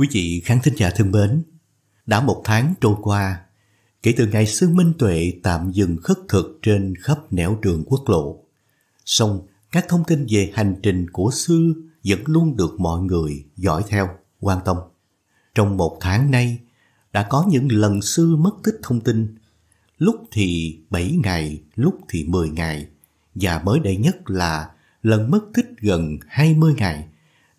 Quý vị khán thính giả thân mến, đã một tháng trôi qua, kể từ ngày Sư Minh Tuệ tạm dừng khất thực trên khắp nẻo đường quốc lộ. Song, các thông tin về hành trình của Sư vẫn luôn được mọi người dõi theo, quan tâm. Trong một tháng nay, đã có những lần Sư mất tích thông tin, lúc thì 7 ngày, lúc thì 10 ngày, và mới đây nhất là lần mất tích gần 20 ngày –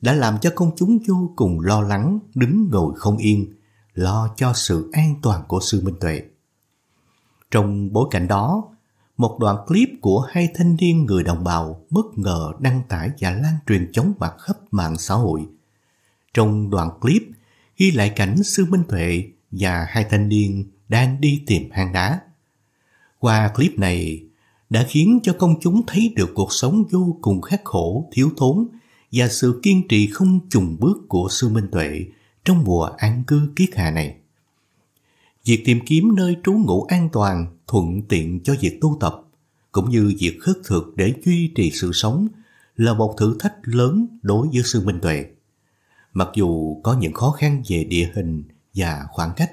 đã làm cho công chúng vô cùng lo lắng, đứng ngồi không yên, lo cho sự an toàn của sư Minh Tuệ. Trong bối cảnh đó, một đoạn clip của hai thanh niên người đồng bào bất ngờ đăng tải và lan truyền chóng mặt khắp mạng xã hội. Trong đoạn clip ghi lại cảnh sư Minh Tuệ và hai thanh niên đang đi tìm hang đá. Qua clip này đã khiến cho công chúng thấy được cuộc sống vô cùng khắc khổ, thiếu thốn và sự kiên trì không chùng bước của Sư Minh Tuệ trong mùa an cư kiết hạ này. Việc tìm kiếm nơi trú ngụ an toàn thuận tiện cho việc tu tập cũng như việc khất thực để duy trì sự sống là một thử thách lớn đối với Sư Minh Tuệ. Mặc dù có những khó khăn về địa hình và khoảng cách,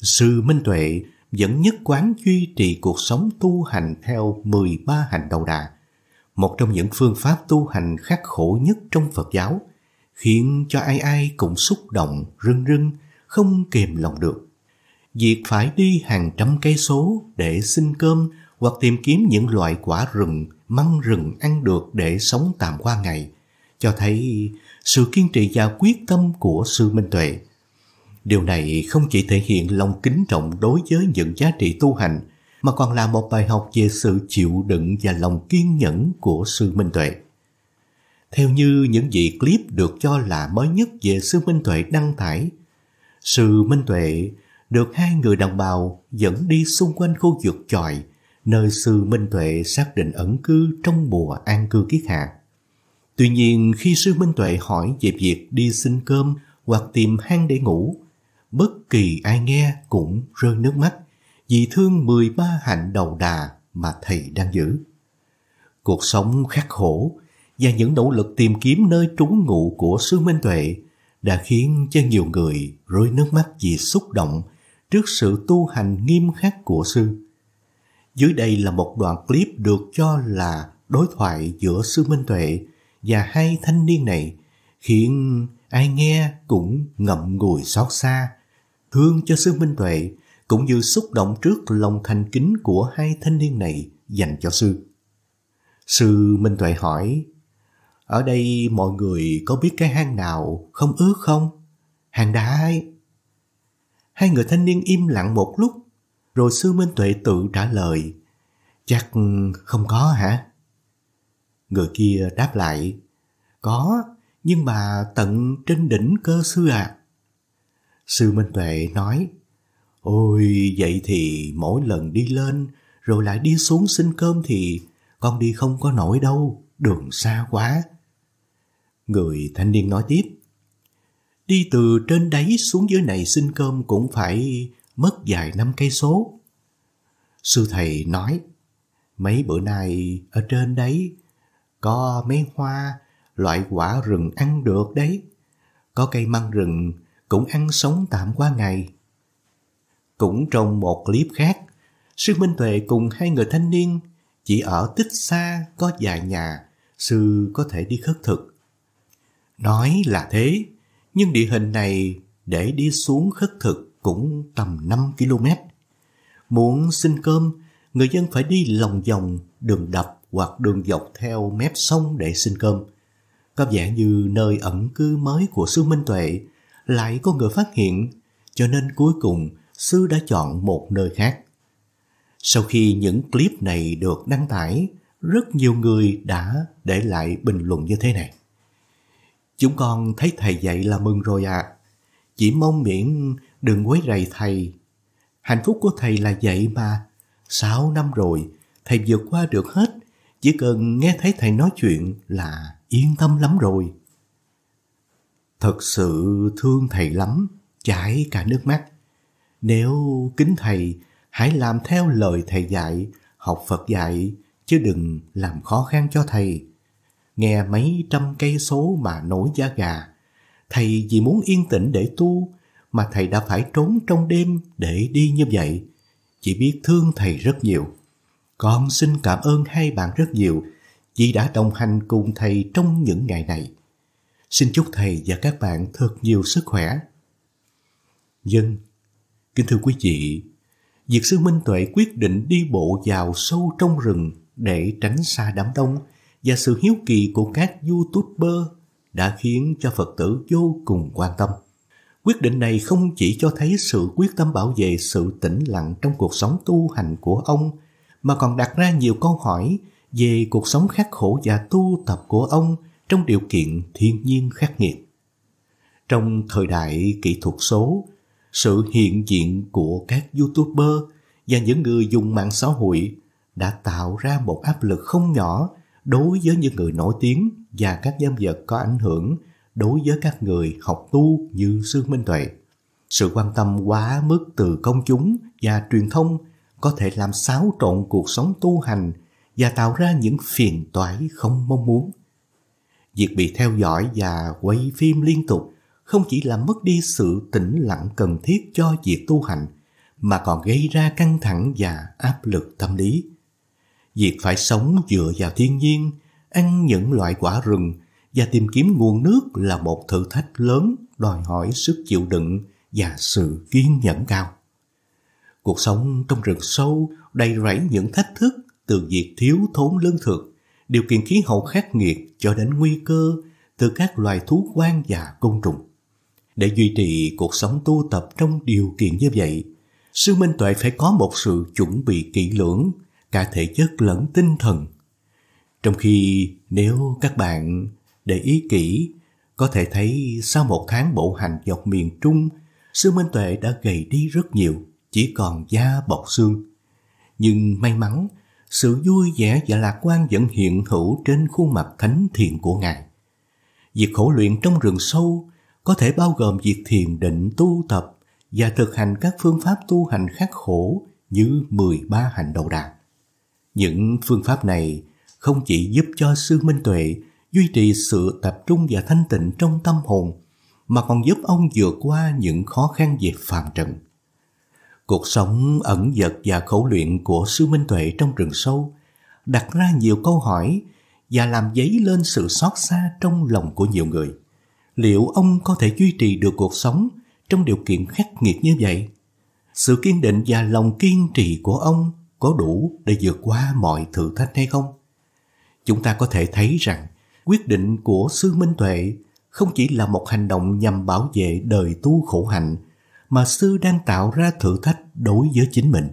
Sư Minh Tuệ vẫn nhất quán duy trì cuộc sống tu hành theo 13 hành đầu đà một trong những phương pháp tu hành khắc khổ nhất trong Phật giáo, khiến cho ai ai cũng xúc động, rưng rưng, không kìm lòng được. Việc phải đi hàng trăm cây số để xin cơm hoặc tìm kiếm những loại quả rừng, măng rừng ăn được để sống tạm qua ngày, cho thấy sự kiên trì và quyết tâm của sư Minh Tuệ. Điều này không chỉ thể hiện lòng kính trọng đối với những giá trị tu hành, mà còn là một bài học về sự chịu đựng và lòng kiên nhẫn của sư Minh Tuệ. Theo như những gì clip được cho là mới nhất về sư Minh Tuệ đăng tải, sư Minh Tuệ được hai người đồng bào dẫn đi xung quanh khu vực chòi nơi sư Minh Tuệ xác định ẩn cư trong mùa an cư kiết hạ. Tuy nhiên khi sư Minh Tuệ hỏi về việc đi xin cơm hoặc tìm hang để ngủ, bất kỳ ai nghe cũng rơi nước mắt vì thương 13 hạnh đầu đà mà thầy đang giữ. Cuộc sống khắc khổ và những nỗ lực tìm kiếm nơi trú ngụ của sư Minh Tuệ đã khiến cho nhiều người rơi nước mắt vì xúc động trước sự tu hành nghiêm khắc của sư. Dưới đây là một đoạn clip được cho là đối thoại giữa sư Minh Tuệ và hai thanh niên này khiến ai nghe cũng ngậm ngùi xót xa, thương cho sư Minh Tuệ cũng như xúc động trước lòng thành kính của hai thanh niên này dành cho sư. Sư Minh Tuệ hỏi, ở đây mọi người có biết cái hang nào không ướt không? Hang đá ấy. Hai người thanh niên im lặng một lúc, rồi sư Minh Tuệ tự trả lời, chắc không có hả? Người kia đáp lại, có, nhưng mà tận trên đỉnh cơ sư à. Sư Minh Tuệ nói, Ôi, vậy thì mỗi lần đi lên rồi lại đi xuống xin cơm thì con đi không có nổi đâu, đường xa quá. Người thanh niên nói tiếp. Đi từ trên đáy xuống dưới này xin cơm cũng phải mất vài năm cây số. Sư thầy nói, mấy bữa nay ở trên đấy có mấy hoa, loại quả rừng ăn được đấy. Có cây măng rừng cũng ăn sống tạm qua ngày. Cũng trong một clip khác, Sư Minh Tuệ cùng hai người thanh niên chỉ ở tích xa có vài nhà, sư có thể đi khất thực. Nói là thế, nhưng địa hình này để đi xuống khất thực cũng tầm 5 km. Muốn xin cơm, người dân phải đi lòng vòng đường đập hoặc đường dọc theo mép sông để xin cơm. Có vẻ như nơi ẩn cư mới của sư Minh Tuệ lại có người phát hiện, cho nên cuối cùng sư đã chọn một nơi khác. Sau khi những clip này được đăng tải, rất nhiều người đã để lại bình luận như thế này. Chúng con thấy thầy dạy là mừng rồi ạ. À. Chỉ mong miễn đừng quấy rầy thầy. Hạnh phúc của thầy là vậy mà. Sáu năm rồi, thầy vượt qua được hết. Chỉ cần nghe thấy thầy nói chuyện là yên tâm lắm rồi. Thật sự thương thầy lắm, chảy cả nước mắt. Nếu kính thầy, hãy làm theo lời thầy dạy, học Phật dạy, chứ đừng làm khó khăn cho thầy. Nghe mấy trăm cây số mà nổi da gà, thầy vì muốn yên tĩnh để tu, mà thầy đã phải trốn trong đêm để đi như vậy. chỉ biết thương thầy rất nhiều. Con xin cảm ơn hai bạn rất nhiều vì đã đồng hành cùng thầy trong những ngày này. Xin chúc thầy và các bạn thật nhiều sức khỏe. Dân Kính thưa quý vị, Diệt sư Minh Tuệ quyết định đi bộ vào sâu trong rừng để tránh xa đám đông và sự hiếu kỳ của các YouTuber đã khiến cho Phật tử vô cùng quan tâm. Quyết định này không chỉ cho thấy sự quyết tâm bảo vệ sự tĩnh lặng trong cuộc sống tu hành của ông, mà còn đặt ra nhiều câu hỏi về cuộc sống khắc khổ và tu tập của ông trong điều kiện thiên nhiên khắc nghiệt. Trong thời đại kỹ thuật số, sự hiện diện của các YouTuber và những người dùng mạng xã hội đã tạo ra một áp lực không nhỏ đối với những người nổi tiếng và các nhân vật có ảnh hưởng đối với các người học tu như sư Minh Tuệ. Sự quan tâm quá mức từ công chúng và truyền thông có thể làm xáo trộn cuộc sống tu hành và tạo ra những phiền toái không mong muốn. Việc bị theo dõi và quay phim liên tục không chỉ làm mất đi sự tĩnh lặng cần thiết cho việc tu hành mà còn gây ra căng thẳng và áp lực tâm lý. Việc phải sống dựa vào thiên nhiên, ăn những loại quả rừng và tìm kiếm nguồn nước là một thử thách lớn đòi hỏi sức chịu đựng và sự kiên nhẫn cao. Cuộc sống trong rừng sâu đầy rẫy những thách thức từ việc thiếu thốn lương thực, điều kiện khí hậu khắc nghiệt cho đến nguy cơ từ các loài thú quan và côn trùng. Để duy trì cuộc sống tu tập trong điều kiện như vậy, sư Minh Tuệ phải có một sự chuẩn bị kỹ lưỡng, cả thể chất lẫn tinh thần. Trong khi nếu các bạn để ý kỹ, có thể thấy sau một tháng bộ hành dọc miền Trung, sư Minh Tuệ đã gầy đi rất nhiều, chỉ còn da bọc xương. Nhưng may mắn, sự vui vẻ và lạc quan vẫn hiện hữu trên khuôn mặt thánh thiện của Ngài. Việc khổ luyện trong rừng sâu có thể bao gồm việc thiền định tu tập và thực hành các phương pháp tu hành khắc khổ như 13 hành đầu đạt. Những phương pháp này không chỉ giúp cho sư Minh Tuệ duy trì sự tập trung và thanh tịnh trong tâm hồn, mà còn giúp ông vượt qua những khó khăn về phàm trần. Cuộc sống ẩn dật và khổ luyện của sư Minh Tuệ trong rừng sâu đặt ra nhiều câu hỏi và làm dấy lên sự xót xa trong lòng của nhiều người liệu ông có thể duy trì được cuộc sống trong điều kiện khắc nghiệt như vậy? Sự kiên định và lòng kiên trì của ông có đủ để vượt qua mọi thử thách hay không? Chúng ta có thể thấy rằng quyết định của sư Minh Tuệ không chỉ là một hành động nhằm bảo vệ đời tu khổ hạnh mà sư đang tạo ra thử thách đối với chính mình.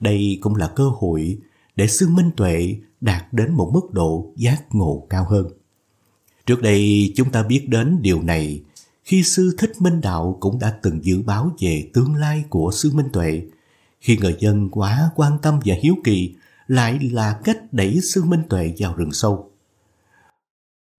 Đây cũng là cơ hội để sư Minh Tuệ đạt đến một mức độ giác ngộ cao hơn. Trước đây chúng ta biết đến điều này khi sư Thích Minh Đạo cũng đã từng dự báo về tương lai của sư Minh Tuệ. Khi người dân quá quan tâm và hiếu kỳ lại là cách đẩy sư Minh Tuệ vào rừng sâu.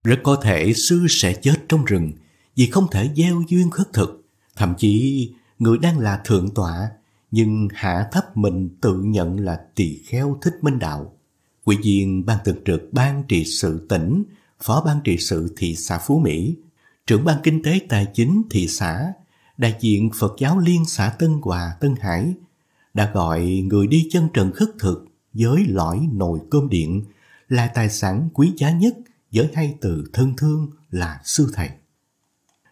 Rất có thể sư sẽ chết trong rừng vì không thể gieo duyên khất thực. Thậm chí người đang là thượng tọa nhưng hạ thấp mình tự nhận là tỳ kheo Thích Minh Đạo. quỷ viên ban thường trực ban trị sự tỉnh Phó Ban trị sự thị xã Phú Mỹ, trưởng ban kinh tế tài chính thị xã, đại diện Phật giáo Liên xã Tân Hòa, Tân Hải, đã gọi người đi chân trần khất thực với lõi nồi cơm điện là tài sản quý giá nhất với hai từ thân thương là sư thầy.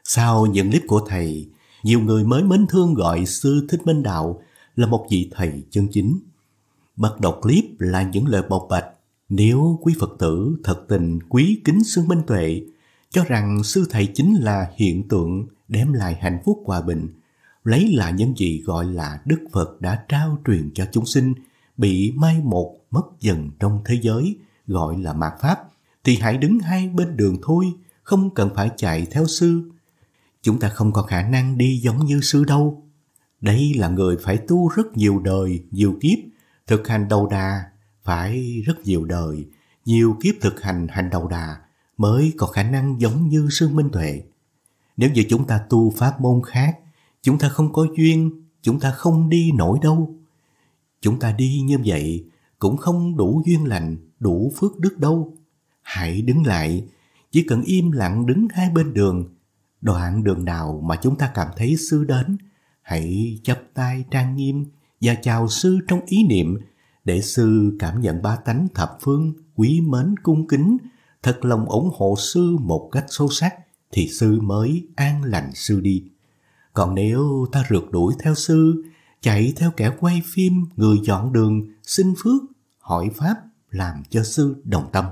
Sau những clip của thầy, nhiều người mới mến thương gọi sư Thích Minh Đạo là một vị thầy chân chính. Bật đọc clip là những lời bộc bạch nếu quý Phật tử thật tình quý kính xương minh tuệ, cho rằng sư thầy chính là hiện tượng đem lại hạnh phúc hòa bình, lấy là những gì gọi là Đức Phật đã trao truyền cho chúng sinh, bị mai một mất dần trong thế giới, gọi là mạt pháp, thì hãy đứng hai bên đường thôi, không cần phải chạy theo sư. Chúng ta không còn khả năng đi giống như sư đâu. Đây là người phải tu rất nhiều đời, nhiều kiếp, thực hành đầu đà phải rất nhiều đời, nhiều kiếp thực hành hành đầu đà mới có khả năng giống như Sương Minh Tuệ. Nếu như chúng ta tu pháp môn khác, chúng ta không có duyên, chúng ta không đi nổi đâu. Chúng ta đi như vậy cũng không đủ duyên lành, đủ phước đức đâu. Hãy đứng lại, chỉ cần im lặng đứng hai bên đường, đoạn đường nào mà chúng ta cảm thấy sư đến, hãy chắp tay trang nghiêm và chào sư trong ý niệm để sư cảm nhận ba tánh thập phương, quý mến cung kính, thật lòng ủng hộ sư một cách sâu sắc, thì sư mới an lành sư đi. Còn nếu ta rượt đuổi theo sư, chạy theo kẻ quay phim, người dọn đường, xin phước, hỏi pháp, làm cho sư đồng tâm.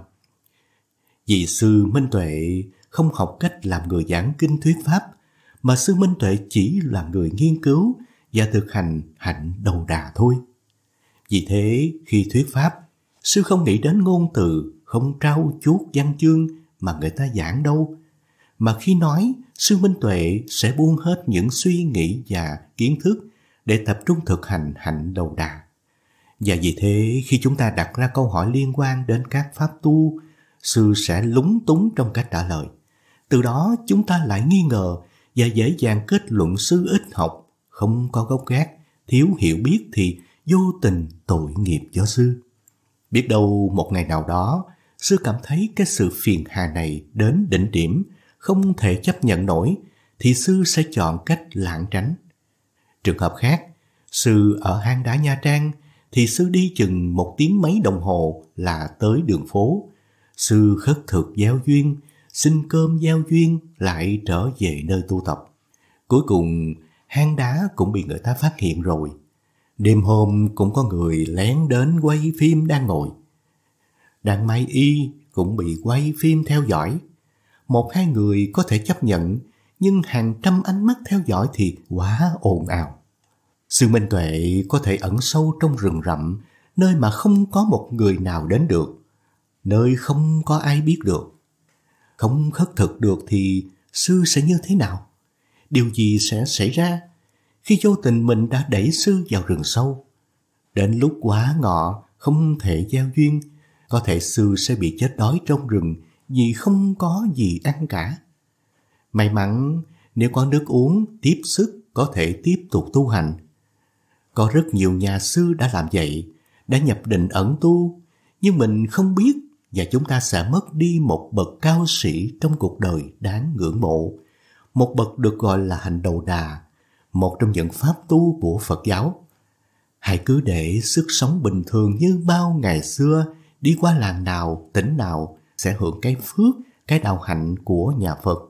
Vì sư Minh Tuệ không học cách làm người giảng kinh thuyết pháp, mà sư Minh Tuệ chỉ là người nghiên cứu và thực hành hạnh đầu đà thôi. Vì thế, khi thuyết pháp, sư không nghĩ đến ngôn từ, không trau chuốt văn chương mà người ta giảng đâu. Mà khi nói, sư Minh Tuệ sẽ buông hết những suy nghĩ và kiến thức để tập trung thực hành hạnh đầu đà. Và vì thế, khi chúng ta đặt ra câu hỏi liên quan đến các pháp tu, sư sẽ lúng túng trong cách trả lời. Từ đó chúng ta lại nghi ngờ và dễ dàng kết luận sư ít học, không có gốc gác, thiếu hiểu biết thì vô tình tội nghiệp cho sư. Biết đâu một ngày nào đó, sư cảm thấy cái sự phiền hà này đến đỉnh điểm, không thể chấp nhận nổi, thì sư sẽ chọn cách lãng tránh. Trường hợp khác, sư ở hang đá Nha Trang, thì sư đi chừng một tiếng mấy đồng hồ là tới đường phố. Sư khất thực giao duyên, xin cơm giao duyên lại trở về nơi tu tập. Cuối cùng, hang đá cũng bị người ta phát hiện rồi. Đêm hôm cũng có người lén đến quay phim đang ngồi. Đàn Mai Y cũng bị quay phim theo dõi. Một hai người có thể chấp nhận, nhưng hàng trăm ánh mắt theo dõi thì quá ồn ào. Sư Minh Tuệ có thể ẩn sâu trong rừng rậm, nơi mà không có một người nào đến được, nơi không có ai biết được. Không khất thực được thì sư sẽ như thế nào? Điều gì sẽ xảy ra? khi vô tình mình đã đẩy sư vào rừng sâu. Đến lúc quá ngọ, không thể giao duyên, có thể sư sẽ bị chết đói trong rừng vì không có gì ăn cả. May mắn, nếu có nước uống, tiếp sức có thể tiếp tục tu hành. Có rất nhiều nhà sư đã làm vậy, đã nhập định ẩn tu, nhưng mình không biết và chúng ta sẽ mất đi một bậc cao sĩ trong cuộc đời đáng ngưỡng mộ, một bậc được gọi là hành đầu đà, một trong những pháp tu của Phật giáo. Hãy cứ để sức sống bình thường như bao ngày xưa, đi qua làng nào, tỉnh nào sẽ hưởng cái phước, cái đạo hạnh của nhà Phật.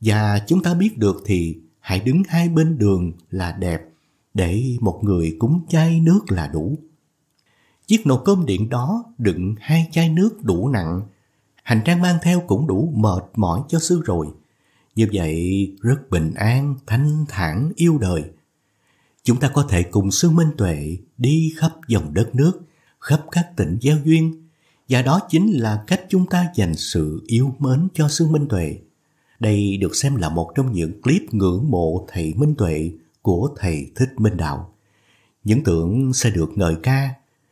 Và chúng ta biết được thì hãy đứng hai bên đường là đẹp, để một người cúng chai nước là đủ. Chiếc nồi cơm điện đó đựng hai chai nước đủ nặng, hành trang mang theo cũng đủ mệt mỏi cho sư rồi – như vậy rất bình an, thanh thản, yêu đời. Chúng ta có thể cùng sư Minh Tuệ đi khắp dòng đất nước, khắp các tỉnh giao duyên. Và đó chính là cách chúng ta dành sự yêu mến cho sư Minh Tuệ. Đây được xem là một trong những clip ngưỡng mộ thầy Minh Tuệ của thầy Thích Minh Đạo. Những tượng sẽ được ngợi ca,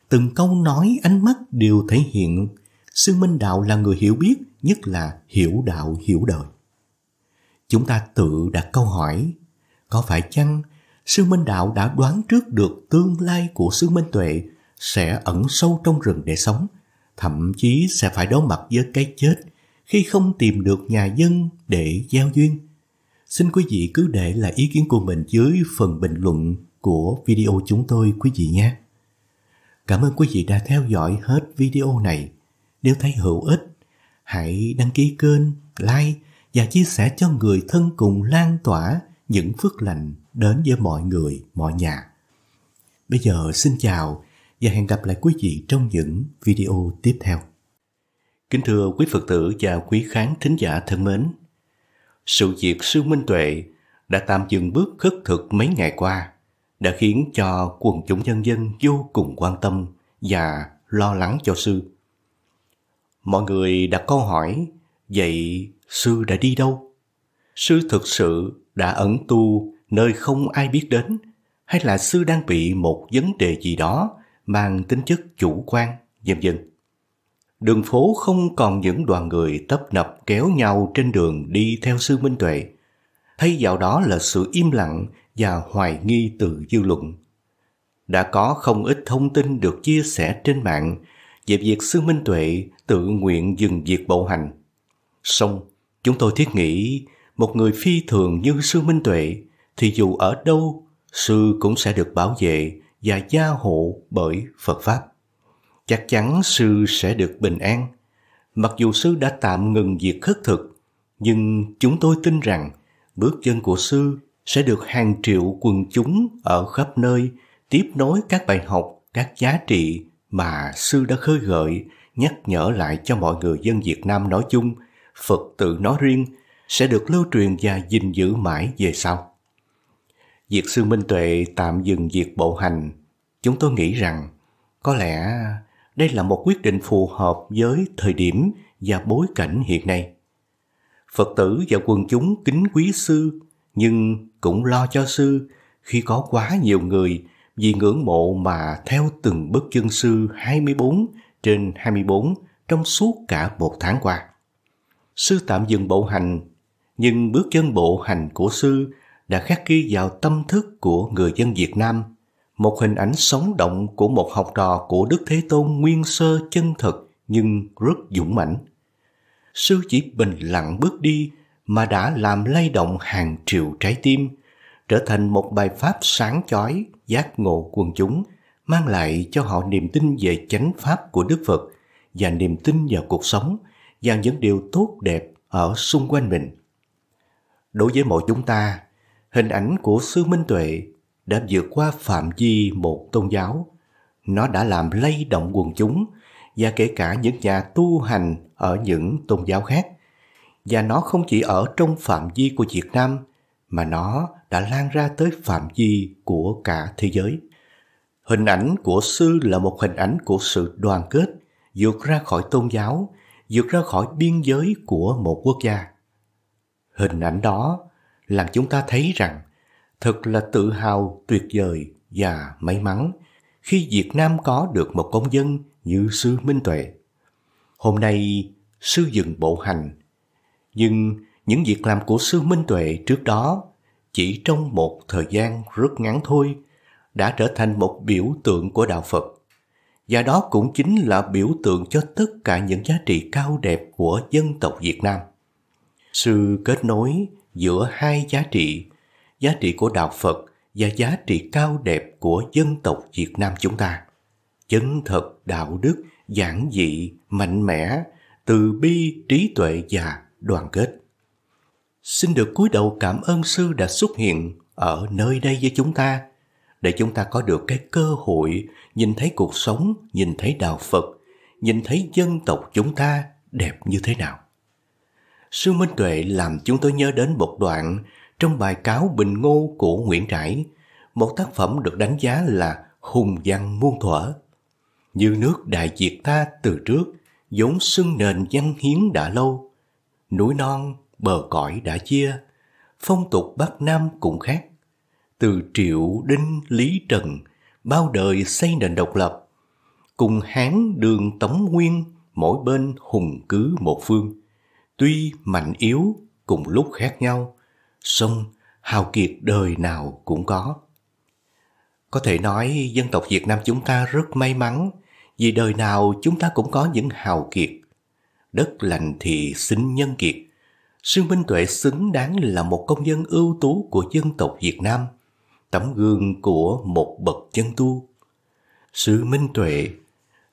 từng câu nói ánh mắt đều thể hiện sư Minh Đạo là người hiểu biết, nhất là hiểu đạo hiểu đời chúng ta tự đặt câu hỏi có phải chăng sư minh đạo đã đoán trước được tương lai của sư minh tuệ sẽ ẩn sâu trong rừng để sống thậm chí sẽ phải đối mặt với cái chết khi không tìm được nhà dân để giao duyên xin quý vị cứ để lại ý kiến của mình dưới phần bình luận của video chúng tôi quý vị nhé cảm ơn quý vị đã theo dõi hết video này nếu thấy hữu ích hãy đăng ký kênh like và chia sẻ cho người thân cùng lan tỏa những phước lành đến với mọi người, mọi nhà. Bây giờ xin chào và hẹn gặp lại quý vị trong những video tiếp theo. Kính thưa quý Phật tử và quý khán thính giả thân mến, sự việc sư Minh Tuệ đã tạm dừng bước khất thực mấy ngày qua đã khiến cho quần chúng nhân dân vô cùng quan tâm và lo lắng cho sư. Mọi người đặt câu hỏi, vậy sư đã đi đâu sư thực sự đã ẩn tu nơi không ai biết đến hay là sư đang bị một vấn đề gì đó mang tính chất chủ quan vân vân đường phố không còn những đoàn người tấp nập kéo nhau trên đường đi theo sư minh tuệ thay vào đó là sự im lặng và hoài nghi từ dư luận đã có không ít thông tin được chia sẻ trên mạng về việc sư minh tuệ tự nguyện dừng việc bộ hành song Chúng tôi thiết nghĩ một người phi thường như sư Minh Tuệ thì dù ở đâu, sư cũng sẽ được bảo vệ và gia hộ bởi Phật Pháp. Chắc chắn sư sẽ được bình an. Mặc dù sư đã tạm ngừng việc khất thực, nhưng chúng tôi tin rằng bước chân của sư sẽ được hàng triệu quần chúng ở khắp nơi tiếp nối các bài học, các giá trị mà sư đã khơi gợi, nhắc nhở lại cho mọi người dân Việt Nam nói chung Phật tự nói riêng sẽ được lưu truyền và gìn giữ mãi về sau. Việc sư Minh Tuệ tạm dừng việc bộ hành, chúng tôi nghĩ rằng có lẽ đây là một quyết định phù hợp với thời điểm và bối cảnh hiện nay. Phật tử và quần chúng kính quý sư nhưng cũng lo cho sư khi có quá nhiều người vì ngưỡng mộ mà theo từng bước chân sư 24 trên 24 trong suốt cả một tháng qua sư tạm dừng bộ hành, nhưng bước chân bộ hành của sư đã khắc ghi vào tâm thức của người dân Việt Nam một hình ảnh sống động của một học trò của Đức Thế Tôn nguyên sơ chân thực nhưng rất dũng mãnh. Sư chỉ bình lặng bước đi mà đã làm lay động hàng triệu trái tim, trở thành một bài pháp sáng chói giác ngộ quần chúng, mang lại cho họ niềm tin về chánh pháp của Đức Phật và niềm tin vào cuộc sống – dàn những điều tốt đẹp ở xung quanh mình. Đối với mọi chúng ta, hình ảnh của sư Minh Tuệ đã vượt qua phạm vi một tôn giáo. Nó đã làm lay động quần chúng và kể cả những nhà tu hành ở những tôn giáo khác. Và nó không chỉ ở trong phạm vi của Việt Nam mà nó đã lan ra tới phạm vi của cả thế giới. Hình ảnh của sư là một hình ảnh của sự đoàn kết vượt ra khỏi tôn giáo vượt ra khỏi biên giới của một quốc gia. Hình ảnh đó làm chúng ta thấy rằng thật là tự hào tuyệt vời và may mắn khi Việt Nam có được một công dân như Sư Minh Tuệ. Hôm nay, Sư dừng bộ hành, nhưng những việc làm của Sư Minh Tuệ trước đó chỉ trong một thời gian rất ngắn thôi đã trở thành một biểu tượng của Đạo Phật và đó cũng chính là biểu tượng cho tất cả những giá trị cao đẹp của dân tộc Việt Nam. Sự kết nối giữa hai giá trị, giá trị của đạo Phật và giá trị cao đẹp của dân tộc Việt Nam chúng ta. Chân thật, đạo đức, giản dị, mạnh mẽ, từ bi, trí tuệ và đoàn kết. Xin được cúi đầu cảm ơn sư đã xuất hiện ở nơi đây với chúng ta để chúng ta có được cái cơ hội nhìn thấy cuộc sống, nhìn thấy đạo Phật, nhìn thấy dân tộc chúng ta đẹp như thế nào. Sư Minh Tuệ làm chúng tôi nhớ đến một đoạn trong bài cáo Bình Ngô của Nguyễn Trãi, một tác phẩm được đánh giá là hùng văn muôn thuở. Như nước đại diệt ta từ trước, vốn sưng nền văn hiến đã lâu, núi non, bờ cõi đã chia, phong tục Bắc Nam cũng khác từ Triệu đến Lý Trần, bao đời xây nền độc lập. Cùng Hán đường Tống Nguyên, mỗi bên hùng cứ một phương. Tuy mạnh yếu, cùng lúc khác nhau, song hào kiệt đời nào cũng có. Có thể nói dân tộc Việt Nam chúng ta rất may mắn vì đời nào chúng ta cũng có những hào kiệt. Đất lành thì xính nhân kiệt. sư Minh Tuệ xứng đáng là một công dân ưu tú của dân tộc Việt Nam – tấm gương của một bậc chân tu. Sự minh tuệ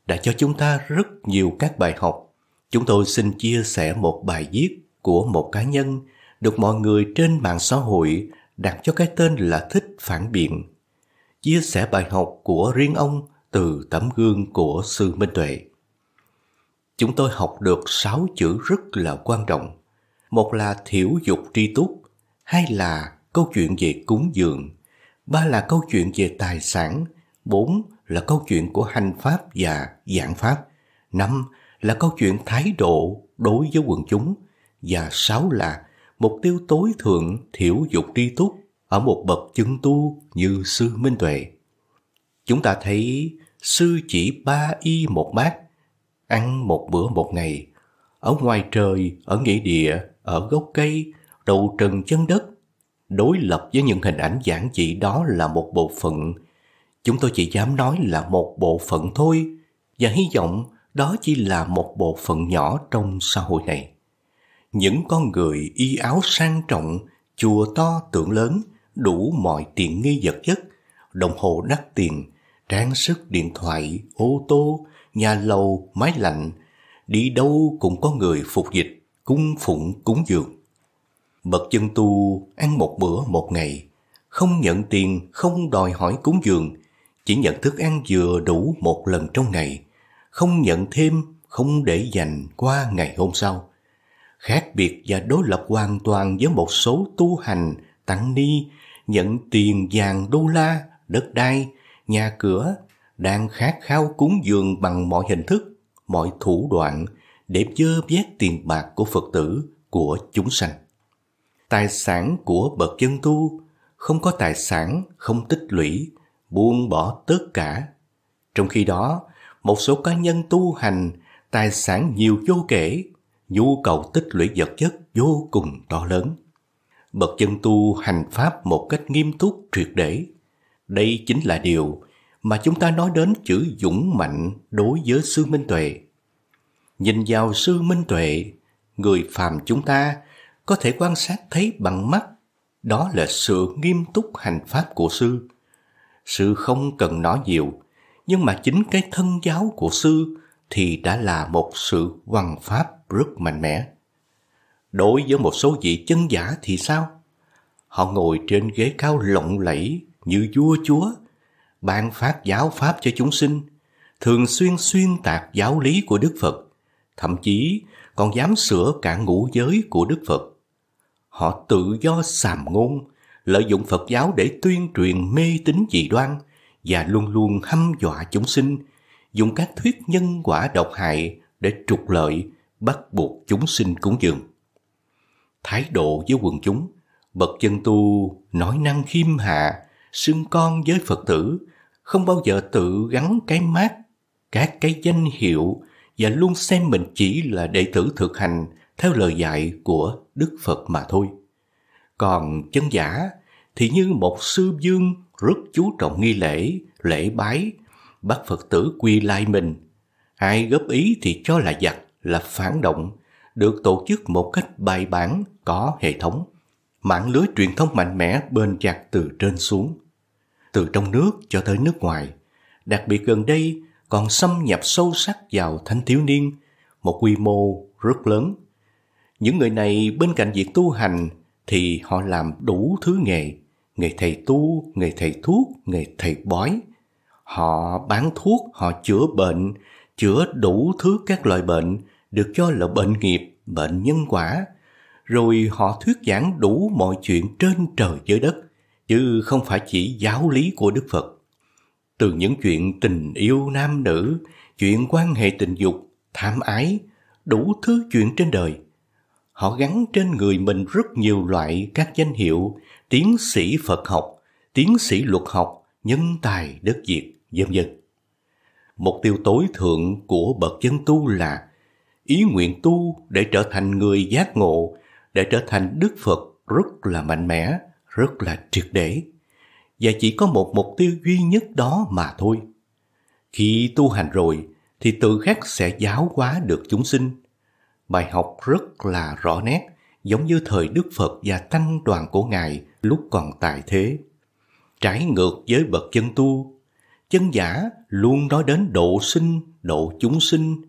đã cho chúng ta rất nhiều các bài học. Chúng tôi xin chia sẻ một bài viết của một cá nhân được mọi người trên mạng xã hội đặt cho cái tên là Thích Phản Biện. Chia sẻ bài học của riêng ông từ tấm gương của Sư Minh Tuệ. Chúng tôi học được sáu chữ rất là quan trọng. Một là thiểu dục tri túc, hai là câu chuyện về cúng dường, ba là câu chuyện về tài sản, bốn là câu chuyện của hành pháp và giảng pháp, năm là câu chuyện thái độ đối với quần chúng và sáu là mục tiêu tối thượng thiểu dục tri túc ở một bậc chân tu như sư Minh Tuệ. Chúng ta thấy sư chỉ ba y một bát, ăn một bữa một ngày, ở ngoài trời, ở nghĩa địa, ở gốc cây, đầu trần chân đất, đối lập với những hình ảnh giản dị đó là một bộ phận. Chúng tôi chỉ dám nói là một bộ phận thôi và hy vọng đó chỉ là một bộ phận nhỏ trong xã hội này. Những con người y áo sang trọng, chùa to tượng lớn, đủ mọi tiện nghi vật chất, đồng hồ đắt tiền, trang sức điện thoại, ô tô, nhà lầu, máy lạnh, đi đâu cũng có người phục dịch, cung phụng cúng dường. Bậc chân tu ăn một bữa một ngày, không nhận tiền, không đòi hỏi cúng dường, chỉ nhận thức ăn vừa đủ một lần trong ngày, không nhận thêm, không để dành qua ngày hôm sau. Khác biệt và đối lập hoàn toàn với một số tu hành, tặng ni, nhận tiền vàng đô la, đất đai, nhà cửa, đang khát khao cúng dường bằng mọi hình thức, mọi thủ đoạn để dơ vét tiền bạc của Phật tử, của chúng sanh tài sản của bậc chân tu, không có tài sản, không tích lũy, buông bỏ tất cả. Trong khi đó, một số cá nhân tu hành, tài sản nhiều vô kể, nhu cầu tích lũy vật chất vô cùng to lớn. Bậc chân tu hành pháp một cách nghiêm túc triệt để. Đây chính là điều mà chúng ta nói đến chữ dũng mạnh đối với sư Minh Tuệ. Nhìn vào sư Minh Tuệ, người phàm chúng ta có thể quan sát thấy bằng mắt, đó là sự nghiêm túc hành pháp của sư. Sư không cần nói nhiều, nhưng mà chính cái thân giáo của sư thì đã là một sự văn pháp rất mạnh mẽ. Đối với một số vị chân giả thì sao? Họ ngồi trên ghế cao lộng lẫy như vua chúa, ban phát giáo pháp cho chúng sinh, thường xuyên xuyên tạc giáo lý của Đức Phật, thậm chí còn dám sửa cả ngũ giới của Đức Phật. Họ tự do sàm ngôn, lợi dụng Phật giáo để tuyên truyền mê tín dị đoan và luôn luôn hăm dọa chúng sinh, dùng các thuyết nhân quả độc hại để trục lợi, bắt buộc chúng sinh cúng dường. Thái độ với quần chúng, bậc chân tu nói năng khiêm hạ, xưng con với Phật tử, không bao giờ tự gắn cái mát, các cái danh hiệu và luôn xem mình chỉ là đệ tử thực hành – theo lời dạy của Đức Phật mà thôi. Còn chân giả thì như một sư dương rất chú trọng nghi lễ, lễ bái, bắt Phật tử quy lai mình. Ai góp ý thì cho là giặc, là phản động, được tổ chức một cách bài bản, có hệ thống. Mạng lưới truyền thông mạnh mẽ bên chặt từ trên xuống, từ trong nước cho tới nước ngoài. Đặc biệt gần đây còn xâm nhập sâu sắc vào thanh thiếu niên, một quy mô rất lớn những người này bên cạnh việc tu hành thì họ làm đủ thứ nghề. Nghề thầy tu, nghề thầy thuốc, nghề thầy bói. Họ bán thuốc, họ chữa bệnh, chữa đủ thứ các loại bệnh được cho là bệnh nghiệp, bệnh nhân quả. Rồi họ thuyết giảng đủ mọi chuyện trên trời dưới đất, chứ không phải chỉ giáo lý của Đức Phật. Từ những chuyện tình yêu nam nữ, chuyện quan hệ tình dục, tham ái, đủ thứ chuyện trên đời – Họ gắn trên người mình rất nhiều loại các danh hiệu tiến sĩ Phật học, tiến sĩ luật học, nhân tài đất Việt, vân vân. Mục tiêu tối thượng của bậc chân tu là ý nguyện tu để trở thành người giác ngộ, để trở thành Đức Phật rất là mạnh mẽ, rất là triệt để. Và chỉ có một mục tiêu duy nhất đó mà thôi. Khi tu hành rồi, thì tự khắc sẽ giáo hóa được chúng sinh, bài học rất là rõ nét, giống như thời Đức Phật và tăng đoàn của Ngài lúc còn tại thế. Trái ngược với bậc chân tu, chân giả luôn nói đến độ sinh, độ chúng sinh.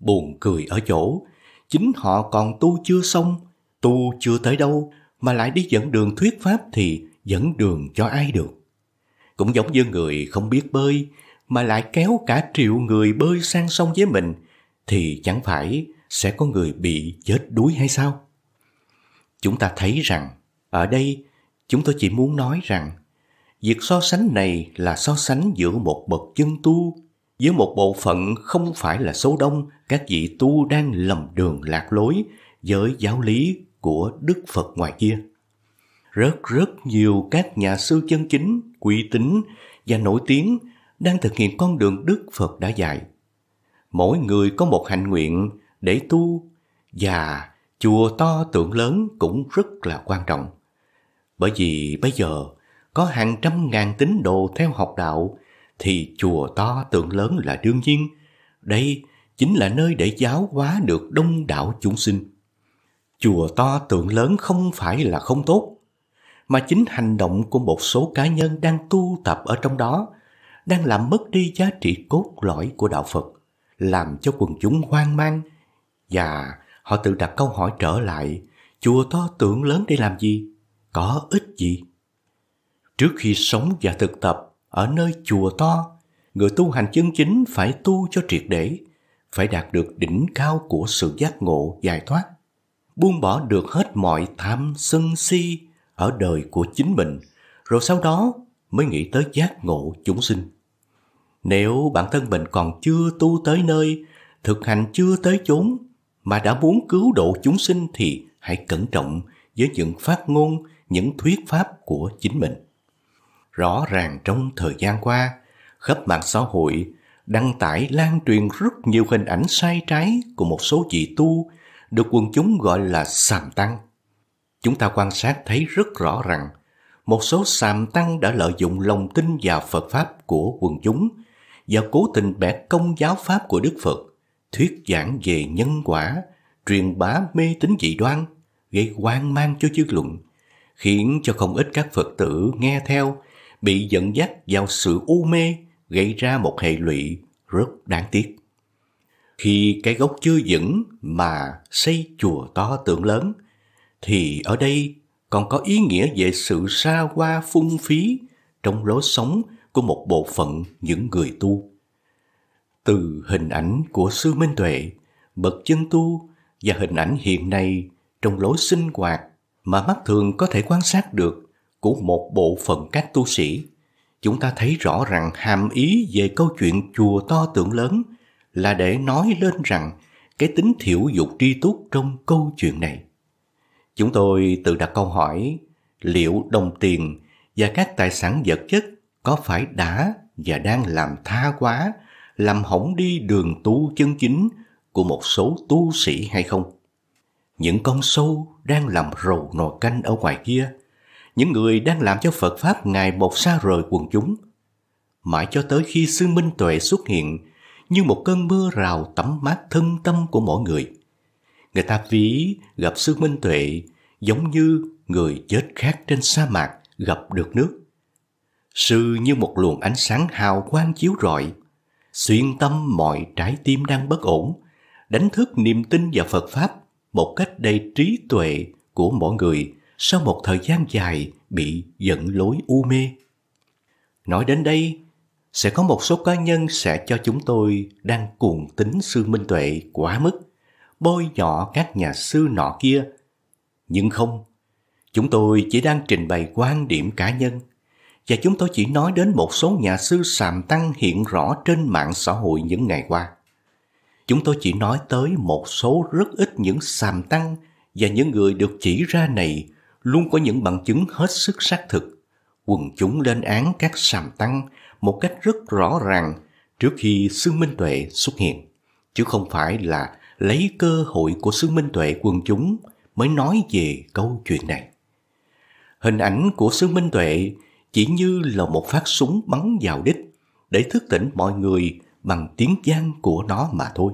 Buồn cười ở chỗ, chính họ còn tu chưa xong, tu chưa tới đâu, mà lại đi dẫn đường thuyết pháp thì dẫn đường cho ai được. Cũng giống như người không biết bơi, mà lại kéo cả triệu người bơi sang sông với mình, thì chẳng phải sẽ có người bị chết đuối hay sao? Chúng ta thấy rằng, ở đây chúng tôi chỉ muốn nói rằng việc so sánh này là so sánh giữa một bậc chân tu với một bộ phận không phải là số đông các vị tu đang lầm đường lạc lối với giáo lý của Đức Phật ngoài kia. Rất rất nhiều các nhà sư chân chính, uy tín và nổi tiếng đang thực hiện con đường Đức Phật đã dạy. Mỗi người có một hạnh nguyện để tu và chùa to tượng lớn cũng rất là quan trọng. Bởi vì bây giờ có hàng trăm ngàn tín đồ theo học đạo thì chùa to tượng lớn là đương nhiên. Đây chính là nơi để giáo hóa được đông đảo chúng sinh. Chùa to tượng lớn không phải là không tốt, mà chính hành động của một số cá nhân đang tu tập ở trong đó đang làm mất đi giá trị cốt lõi của đạo Phật, làm cho quần chúng hoang mang, và họ tự đặt câu hỏi trở lại, chùa to tưởng lớn để làm gì? Có ích gì? Trước khi sống và thực tập ở nơi chùa to, người tu hành chân chính phải tu cho triệt để, phải đạt được đỉnh cao của sự giác ngộ giải thoát, buông bỏ được hết mọi tham sân si ở đời của chính mình, rồi sau đó mới nghĩ tới giác ngộ chúng sinh. Nếu bản thân mình còn chưa tu tới nơi, thực hành chưa tới chốn, mà đã muốn cứu độ chúng sinh thì hãy cẩn trọng với những phát ngôn, những thuyết pháp của chính mình. Rõ ràng trong thời gian qua, khắp mạng xã hội đăng tải lan truyền rất nhiều hình ảnh sai trái của một số vị tu được quần chúng gọi là sàm tăng. Chúng ta quan sát thấy rất rõ rằng một số sàm tăng đã lợi dụng lòng tin vào Phật Pháp của quần chúng và cố tình bẻ công giáo Pháp của Đức Phật thuyết giảng về nhân quả, truyền bá mê tín dị đoan, gây hoang mang cho dư luận, khiến cho không ít các Phật tử nghe theo bị dẫn dắt vào sự u mê, gây ra một hệ lụy rất đáng tiếc. Khi cái gốc chưa vững mà xây chùa to tượng lớn, thì ở đây còn có ý nghĩa về sự xa hoa phung phí trong lối sống của một bộ phận những người tu từ hình ảnh của sư Minh Tuệ, bậc chân tu và hình ảnh hiện nay trong lối sinh hoạt mà mắt thường có thể quan sát được của một bộ phận các tu sĩ, chúng ta thấy rõ rằng hàm ý về câu chuyện chùa to tượng lớn là để nói lên rằng cái tính thiểu dục tri túc trong câu chuyện này. Chúng tôi tự đặt câu hỏi liệu đồng tiền và các tài sản vật chất có phải đã và đang làm tha quá làm hỏng đi đường tu chân chính của một số tu sĩ hay không? Những con sâu đang làm rầu nồi canh ở ngoài kia, những người đang làm cho Phật Pháp ngày một xa rời quần chúng. Mãi cho tới khi sư Minh Tuệ xuất hiện như một cơn mưa rào tắm mát thân tâm của mỗi người. Người ta ví gặp sư Minh Tuệ giống như người chết khác trên sa mạc gặp được nước. Sư như một luồng ánh sáng hào quang chiếu rọi xuyên tâm mọi trái tim đang bất ổn, đánh thức niềm tin vào Phật Pháp một cách đầy trí tuệ của mỗi người sau một thời gian dài bị dẫn lối u mê. Nói đến đây, sẽ có một số cá nhân sẽ cho chúng tôi đang cuồng tính sư minh tuệ quá mức, bôi nhọ các nhà sư nọ kia. Nhưng không, chúng tôi chỉ đang trình bày quan điểm cá nhân – và chúng tôi chỉ nói đến một số nhà sư sàm tăng hiện rõ trên mạng xã hội những ngày qua. Chúng tôi chỉ nói tới một số rất ít những sàm tăng và những người được chỉ ra này luôn có những bằng chứng hết sức xác thực. Quần chúng lên án các sàm tăng một cách rất rõ ràng trước khi xương minh tuệ xuất hiện, chứ không phải là lấy cơ hội của xương minh tuệ quần chúng mới nói về câu chuyện này. Hình ảnh của Sương Minh Tuệ chỉ như là một phát súng bắn vào đích để thức tỉnh mọi người bằng tiếng vang của nó mà thôi.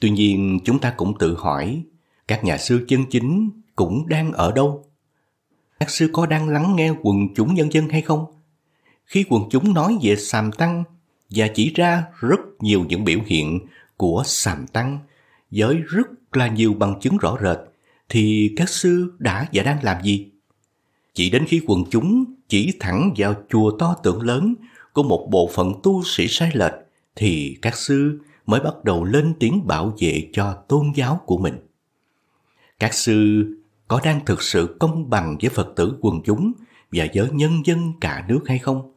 Tuy nhiên chúng ta cũng tự hỏi các nhà sư chân chính cũng đang ở đâu? Các sư có đang lắng nghe quần chúng nhân dân hay không? Khi quần chúng nói về sàm tăng và chỉ ra rất nhiều những biểu hiện của sàm tăng với rất là nhiều bằng chứng rõ rệt thì các sư đã và đang làm gì? chỉ đến khi quần chúng chỉ thẳng vào chùa to tượng lớn của một bộ phận tu sĩ sai lệch thì các sư mới bắt đầu lên tiếng bảo vệ cho tôn giáo của mình. Các sư có đang thực sự công bằng với Phật tử quần chúng và với nhân dân cả nước hay không?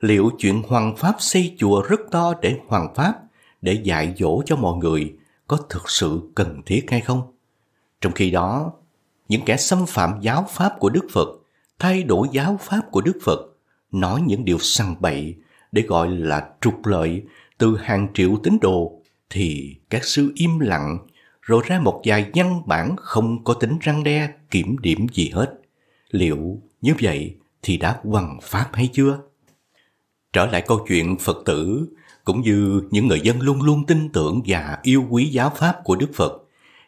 Liệu chuyện Hoàng Pháp xây chùa rất to để Hoàng Pháp để dạy dỗ cho mọi người có thực sự cần thiết hay không? Trong khi đó, những kẻ xâm phạm giáo pháp của Đức Phật thay đổi giáo pháp của Đức Phật, nói những điều săn bậy để gọi là trục lợi từ hàng triệu tín đồ, thì các sư im lặng, rồi ra một vài văn bản không có tính răng đe, kiểm điểm gì hết. Liệu như vậy thì đã hoằng pháp hay chưa? Trở lại câu chuyện Phật tử cũng như những người dân luôn luôn tin tưởng và yêu quý giáo pháp của Đức Phật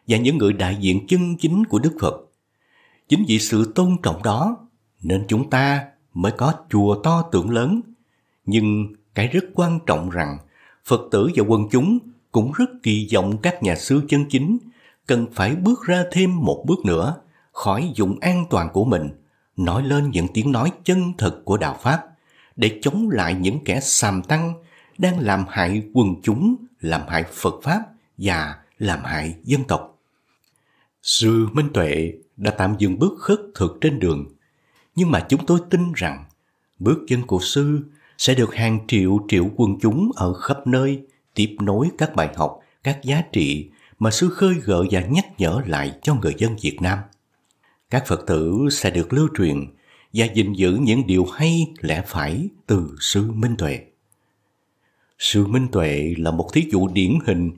và những người đại diện chân chính của Đức Phật. Chính vì sự tôn trọng đó nên chúng ta mới có chùa to tưởng lớn. Nhưng cái rất quan trọng rằng Phật tử và quần chúng cũng rất kỳ vọng các nhà sư chân chính cần phải bước ra thêm một bước nữa khỏi dụng an toàn của mình, nói lên những tiếng nói chân thật của Đạo Pháp để chống lại những kẻ xàm tăng đang làm hại quần chúng, làm hại Phật Pháp và làm hại dân tộc. Sư Minh Tuệ đã tạm dừng bước khất thực trên đường nhưng mà chúng tôi tin rằng bước chân của sư sẽ được hàng triệu triệu quần chúng ở khắp nơi tiếp nối các bài học, các giá trị mà sư khơi gợi và nhắc nhở lại cho người dân Việt Nam. Các Phật tử sẽ được lưu truyền và gìn giữ những điều hay lẽ phải từ sư Minh Tuệ. Sư Minh Tuệ là một thí dụ điển hình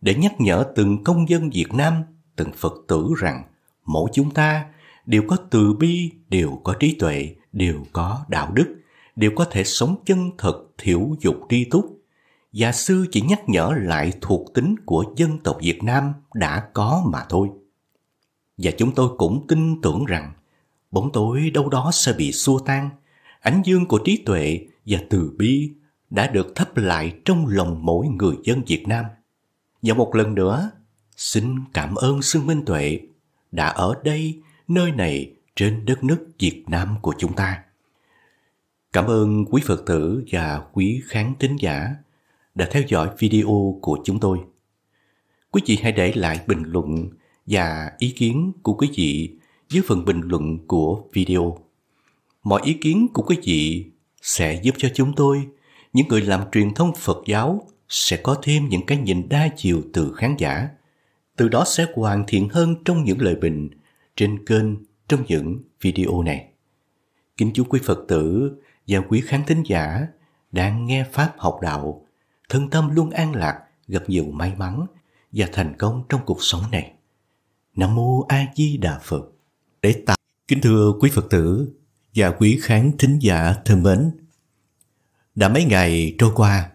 để nhắc nhở từng công dân Việt Nam, từng Phật tử rằng mỗi chúng ta đều có từ bi, đều có trí tuệ, đều có đạo đức, đều có thể sống chân thật, thiểu dục tri túc. Gia sư chỉ nhắc nhở lại thuộc tính của dân tộc Việt Nam đã có mà thôi. Và chúng tôi cũng tin tưởng rằng bóng tối đâu đó sẽ bị xua tan. Ánh dương của trí tuệ và từ bi đã được thắp lại trong lòng mỗi người dân Việt Nam. Và một lần nữa, xin cảm ơn Sư Minh Tuệ đã ở đây nơi này trên đất nước Việt Nam của chúng ta. Cảm ơn quý Phật tử và quý khán tín giả đã theo dõi video của chúng tôi. Quý vị hãy để lại bình luận và ý kiến của quý vị dưới phần bình luận của video. Mọi ý kiến của quý vị sẽ giúp cho chúng tôi, những người làm truyền thông Phật giáo sẽ có thêm những cái nhìn đa chiều từ khán giả. Từ đó sẽ hoàn thiện hơn trong những lời bình trên kênh trong những video này. Kính chúc quý Phật tử và quý khán thính giả đang nghe Pháp học đạo, thân tâm luôn an lạc, gặp nhiều may mắn và thành công trong cuộc sống này. Nam Mô A Di Đà Phật để tạo Kính thưa quý Phật tử và quý khán thính giả thân mến, đã mấy ngày trôi qua,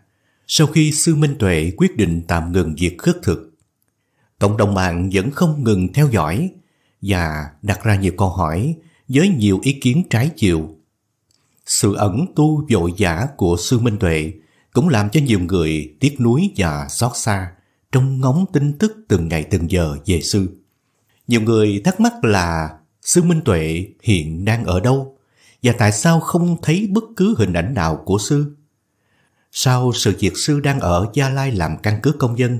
sau khi Sư Minh Tuệ quyết định tạm ngừng việc khất thực, cộng đồng mạng vẫn không ngừng theo dõi và đặt ra nhiều câu hỏi với nhiều ý kiến trái chiều. Sự ẩn tu vội giả của Sư Minh Tuệ cũng làm cho nhiều người tiếc nuối và xót xa trong ngóng tin tức từng ngày từng giờ về Sư. Nhiều người thắc mắc là Sư Minh Tuệ hiện đang ở đâu và tại sao không thấy bất cứ hình ảnh nào của Sư. Sau sự việc Sư đang ở Gia Lai làm căn cứ công dân,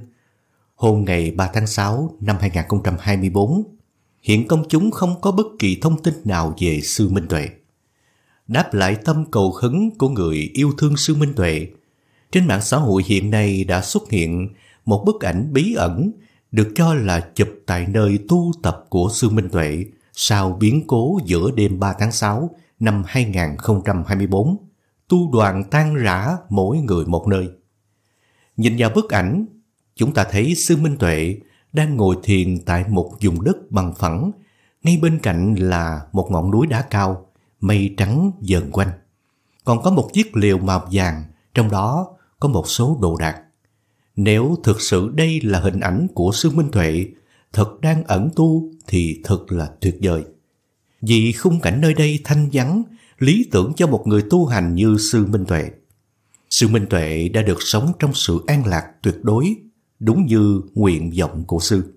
hôm ngày 3 tháng 6 năm 2024, hiện công chúng không có bất kỳ thông tin nào về Sư Minh Tuệ. Đáp lại tâm cầu khấn của người yêu thương Sư Minh Tuệ, trên mạng xã hội hiện nay đã xuất hiện một bức ảnh bí ẩn được cho là chụp tại nơi tu tập của Sư Minh Tuệ sau biến cố giữa đêm 3 tháng 6 năm 2024. Tu đoàn tan rã mỗi người một nơi. Nhìn vào bức ảnh, chúng ta thấy Sư Minh Tuệ đang ngồi thiền tại một vùng đất bằng phẳng, ngay bên cạnh là một ngọn núi đá cao, mây trắng dần quanh. Còn có một chiếc liều màu vàng, trong đó có một số đồ đạc. Nếu thực sự đây là hình ảnh của sư Minh Tuệ, thật đang ẩn tu thì thật là tuyệt vời. Vì khung cảnh nơi đây thanh vắng, lý tưởng cho một người tu hành như Sư Minh Tuệ. Sư Minh Tuệ đã được sống trong sự an lạc tuyệt đối đúng như nguyện vọng của sư.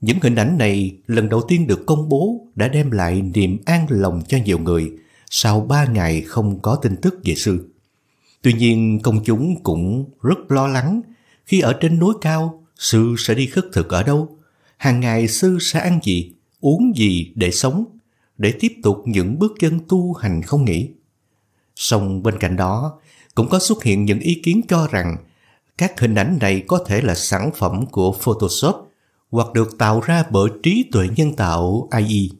Những hình ảnh này lần đầu tiên được công bố đã đem lại niềm an lòng cho nhiều người sau ba ngày không có tin tức về sư. Tuy nhiên công chúng cũng rất lo lắng khi ở trên núi cao sư sẽ đi khất thực ở đâu, hàng ngày sư sẽ ăn gì, uống gì để sống, để tiếp tục những bước chân tu hành không nghỉ. Song bên cạnh đó cũng có xuất hiện những ý kiến cho rằng các hình ảnh này có thể là sản phẩm của Photoshop hoặc được tạo ra bởi trí tuệ nhân tạo AI.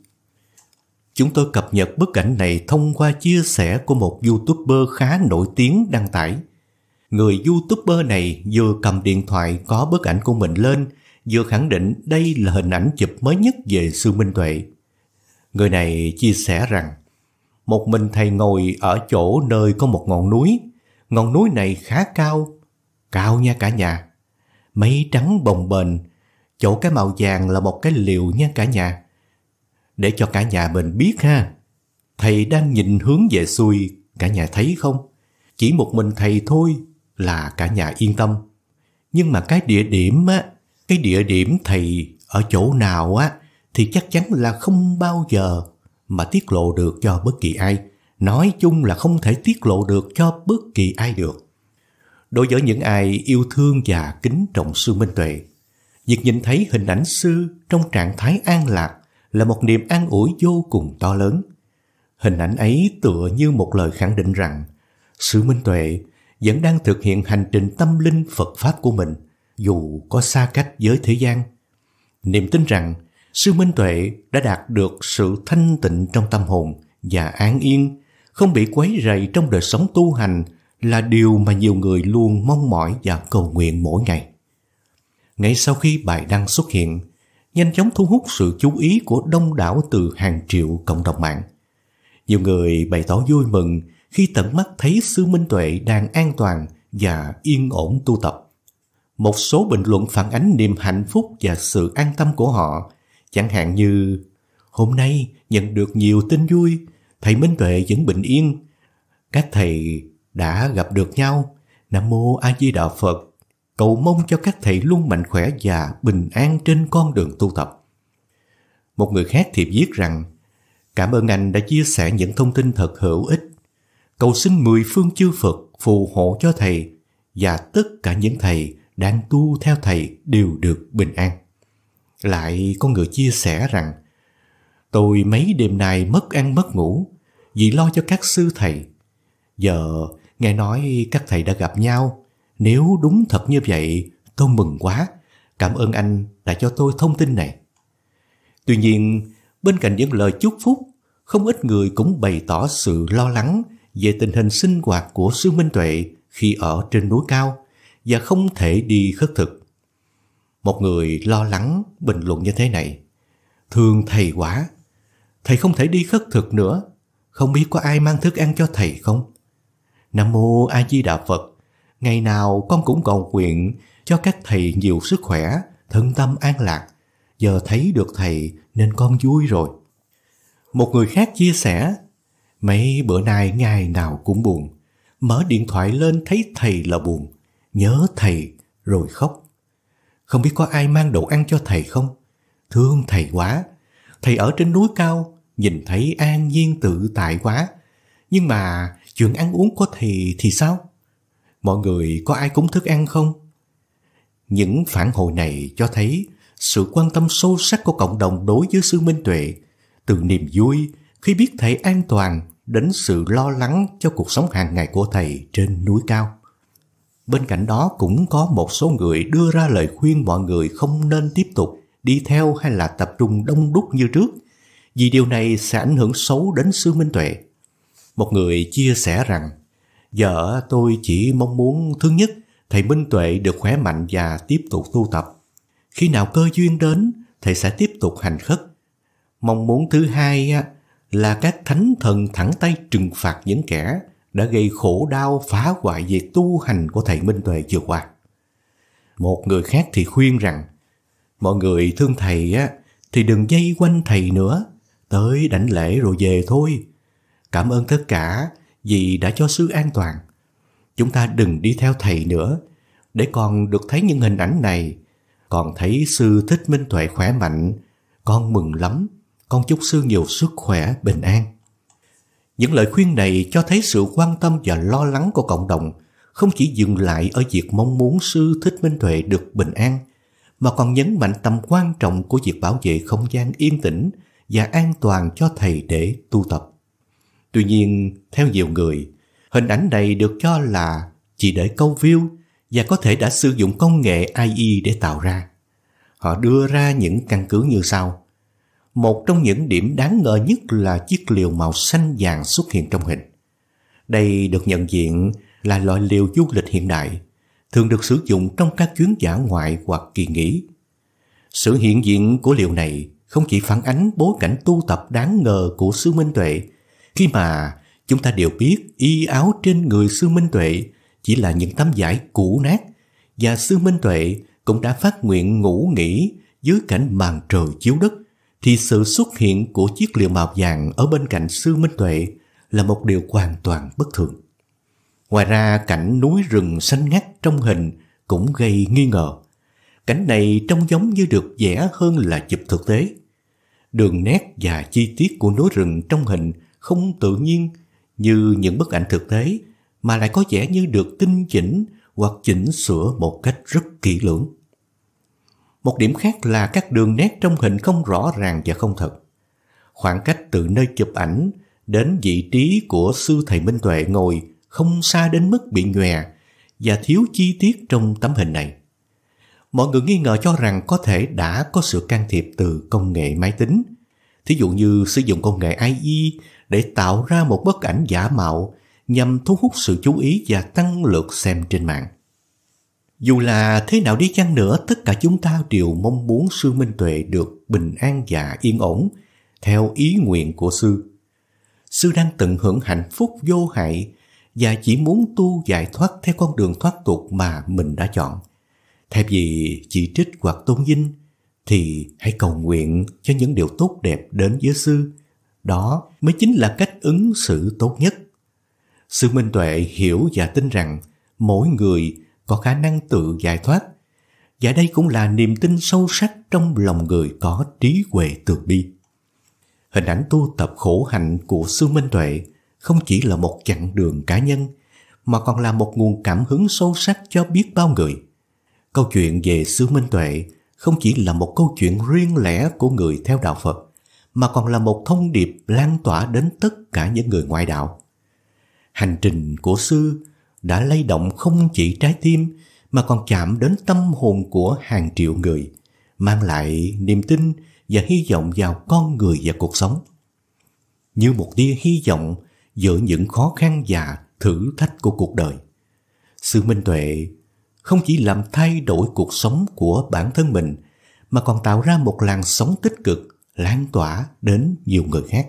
Chúng tôi cập nhật bức ảnh này thông qua chia sẻ của một YouTuber khá nổi tiếng đăng tải. Người YouTuber này vừa cầm điện thoại có bức ảnh của mình lên, vừa khẳng định đây là hình ảnh chụp mới nhất về Sư Minh Tuệ. Người này chia sẻ rằng, một mình thầy ngồi ở chỗ nơi có một ngọn núi. Ngọn núi này khá cao, cao nha cả nhà. Mấy trắng bồng bềnh, chỗ cái màu vàng là một cái liều nha cả nhà. Để cho cả nhà mình biết ha. Thầy đang nhìn hướng về xuôi, cả nhà thấy không? Chỉ một mình thầy thôi là cả nhà yên tâm. Nhưng mà cái địa điểm á, cái địa điểm thầy ở chỗ nào á, thì chắc chắn là không bao giờ mà tiết lộ được cho bất kỳ ai. Nói chung là không thể tiết lộ được cho bất kỳ ai được đối với những ai yêu thương và kính trọng sư Minh Tuệ. Việc nhìn thấy hình ảnh sư trong trạng thái an lạc là một niềm an ủi vô cùng to lớn. Hình ảnh ấy tựa như một lời khẳng định rằng sư Minh Tuệ vẫn đang thực hiện hành trình tâm linh Phật Pháp của mình dù có xa cách với thế gian. Niềm tin rằng sư Minh Tuệ đã đạt được sự thanh tịnh trong tâm hồn và an yên, không bị quấy rầy trong đời sống tu hành là điều mà nhiều người luôn mong mỏi và cầu nguyện mỗi ngày. Ngay sau khi bài đăng xuất hiện, nhanh chóng thu hút sự chú ý của đông đảo từ hàng triệu cộng đồng mạng. Nhiều người bày tỏ vui mừng khi tận mắt thấy Sư Minh Tuệ đang an toàn và yên ổn tu tập. Một số bình luận phản ánh niềm hạnh phúc và sự an tâm của họ, chẳng hạn như Hôm nay nhận được nhiều tin vui, thầy Minh Tuệ vẫn bình yên. Các thầy đã gặp được nhau. Nam mô A Di Đà Phật. Cầu mong cho các thầy luôn mạnh khỏe và bình an trên con đường tu tập. Một người khác thì viết rằng Cảm ơn anh đã chia sẻ những thông tin thật hữu ích. Cầu xin mười phương chư Phật phù hộ cho thầy và tất cả những thầy đang tu theo thầy đều được bình an. Lại có người chia sẻ rằng Tôi mấy đêm nay mất ăn mất ngủ vì lo cho các sư thầy. Giờ Nghe nói các thầy đã gặp nhau. Nếu đúng thật như vậy, tôi mừng quá. Cảm ơn anh đã cho tôi thông tin này. Tuy nhiên, bên cạnh những lời chúc phúc, không ít người cũng bày tỏ sự lo lắng về tình hình sinh hoạt của sư Minh Tuệ khi ở trên núi cao và không thể đi khất thực. Một người lo lắng bình luận như thế này. Thương thầy quá, thầy không thể đi khất thực nữa, không biết có ai mang thức ăn cho thầy không? Nam Mô A Di Đà Phật Ngày nào con cũng cầu nguyện Cho các thầy nhiều sức khỏe Thân tâm an lạc Giờ thấy được thầy nên con vui rồi Một người khác chia sẻ Mấy bữa nay ngày nào cũng buồn Mở điện thoại lên thấy thầy là buồn Nhớ thầy rồi khóc Không biết có ai mang đồ ăn cho thầy không Thương thầy quá Thầy ở trên núi cao Nhìn thấy an nhiên tự tại quá Nhưng mà chuyện ăn uống của thì thì sao? Mọi người có ai cúng thức ăn không? Những phản hồi này cho thấy sự quan tâm sâu sắc của cộng đồng đối với sư Minh Tuệ, từ niềm vui khi biết thầy an toàn đến sự lo lắng cho cuộc sống hàng ngày của thầy trên núi cao. Bên cạnh đó cũng có một số người đưa ra lời khuyên mọi người không nên tiếp tục đi theo hay là tập trung đông đúc như trước, vì điều này sẽ ảnh hưởng xấu đến sư Minh Tuệ một người chia sẻ rằng Giờ tôi chỉ mong muốn thứ nhất thầy Minh Tuệ được khỏe mạnh và tiếp tục tu tập. Khi nào cơ duyên đến, thầy sẽ tiếp tục hành khất. Mong muốn thứ hai là các thánh thần thẳng tay trừng phạt những kẻ đã gây khổ đau phá hoại việc tu hành của thầy Minh Tuệ vừa qua. Một người khác thì khuyên rằng mọi người thương thầy á thì đừng dây quanh thầy nữa, tới đảnh lễ rồi về thôi, Cảm ơn tất cả vì đã cho sư an toàn. Chúng ta đừng đi theo thầy nữa để con được thấy những hình ảnh này. còn thấy sư thích minh tuệ khỏe mạnh. Con mừng lắm. Con chúc sư nhiều sức khỏe, bình an. Những lời khuyên này cho thấy sự quan tâm và lo lắng của cộng đồng không chỉ dừng lại ở việc mong muốn sư thích minh tuệ được bình an mà còn nhấn mạnh tầm quan trọng của việc bảo vệ không gian yên tĩnh và an toàn cho thầy để tu tập. Tuy nhiên, theo nhiều người, hình ảnh này được cho là chỉ để câu view và có thể đã sử dụng công nghệ AI để tạo ra. Họ đưa ra những căn cứ như sau. Một trong những điểm đáng ngờ nhất là chiếc liều màu xanh vàng xuất hiện trong hình. Đây được nhận diện là loại liều du lịch hiện đại, thường được sử dụng trong các chuyến giả ngoại hoặc kỳ nghỉ. Sự hiện diện của liều này không chỉ phản ánh bối cảnh tu tập đáng ngờ của sư Minh Tuệ khi mà chúng ta đều biết y áo trên người Sư Minh Tuệ chỉ là những tấm vải cũ nát và Sư Minh Tuệ cũng đã phát nguyện ngủ nghỉ dưới cảnh màn trời chiếu đất thì sự xuất hiện của chiếc liều màu vàng ở bên cạnh Sư Minh Tuệ là một điều hoàn toàn bất thường. Ngoài ra cảnh núi rừng xanh ngắt trong hình cũng gây nghi ngờ. Cảnh này trông giống như được vẽ hơn là chụp thực tế. Đường nét và chi tiết của núi rừng trong hình không tự nhiên như những bức ảnh thực tế mà lại có vẻ như được tinh chỉnh hoặc chỉnh sửa một cách rất kỹ lưỡng. Một điểm khác là các đường nét trong hình không rõ ràng và không thật. Khoảng cách từ nơi chụp ảnh đến vị trí của sư thầy Minh Tuệ ngồi không xa đến mức bị nhòe và thiếu chi tiết trong tấm hình này. Mọi người nghi ngờ cho rằng có thể đã có sự can thiệp từ công nghệ máy tính, thí dụ như sử dụng công nghệ AI e để tạo ra một bức ảnh giả mạo nhằm thu hút sự chú ý và tăng lượt xem trên mạng. Dù là thế nào đi chăng nữa, tất cả chúng ta đều mong muốn sư Minh Tuệ được bình an và yên ổn, theo ý nguyện của sư. Sư đang tận hưởng hạnh phúc vô hại và chỉ muốn tu giải thoát theo con đường thoát tục mà mình đã chọn. Thay vì chỉ trích hoặc tôn vinh, thì hãy cầu nguyện cho những điều tốt đẹp đến với sư, đó mới chính là cách ứng xử tốt nhất. Sư Minh Tuệ hiểu và tin rằng mỗi người có khả năng tự giải thoát và đây cũng là niềm tin sâu sắc trong lòng người có trí huệ từ bi. Hình ảnh tu tập khổ hạnh của Sư Minh Tuệ không chỉ là một chặng đường cá nhân mà còn là một nguồn cảm hứng sâu sắc cho biết bao người. Câu chuyện về Sư Minh Tuệ không chỉ là một câu chuyện riêng lẻ của người theo đạo Phật mà còn là một thông điệp lan tỏa đến tất cả những người ngoại đạo. Hành trình của sư đã lay động không chỉ trái tim mà còn chạm đến tâm hồn của hàng triệu người, mang lại niềm tin và hy vọng vào con người và cuộc sống. Như một tia hy vọng giữa những khó khăn và thử thách của cuộc đời. Sự minh tuệ không chỉ làm thay đổi cuộc sống của bản thân mình mà còn tạo ra một làn sóng tích cực lan tỏa đến nhiều người khác.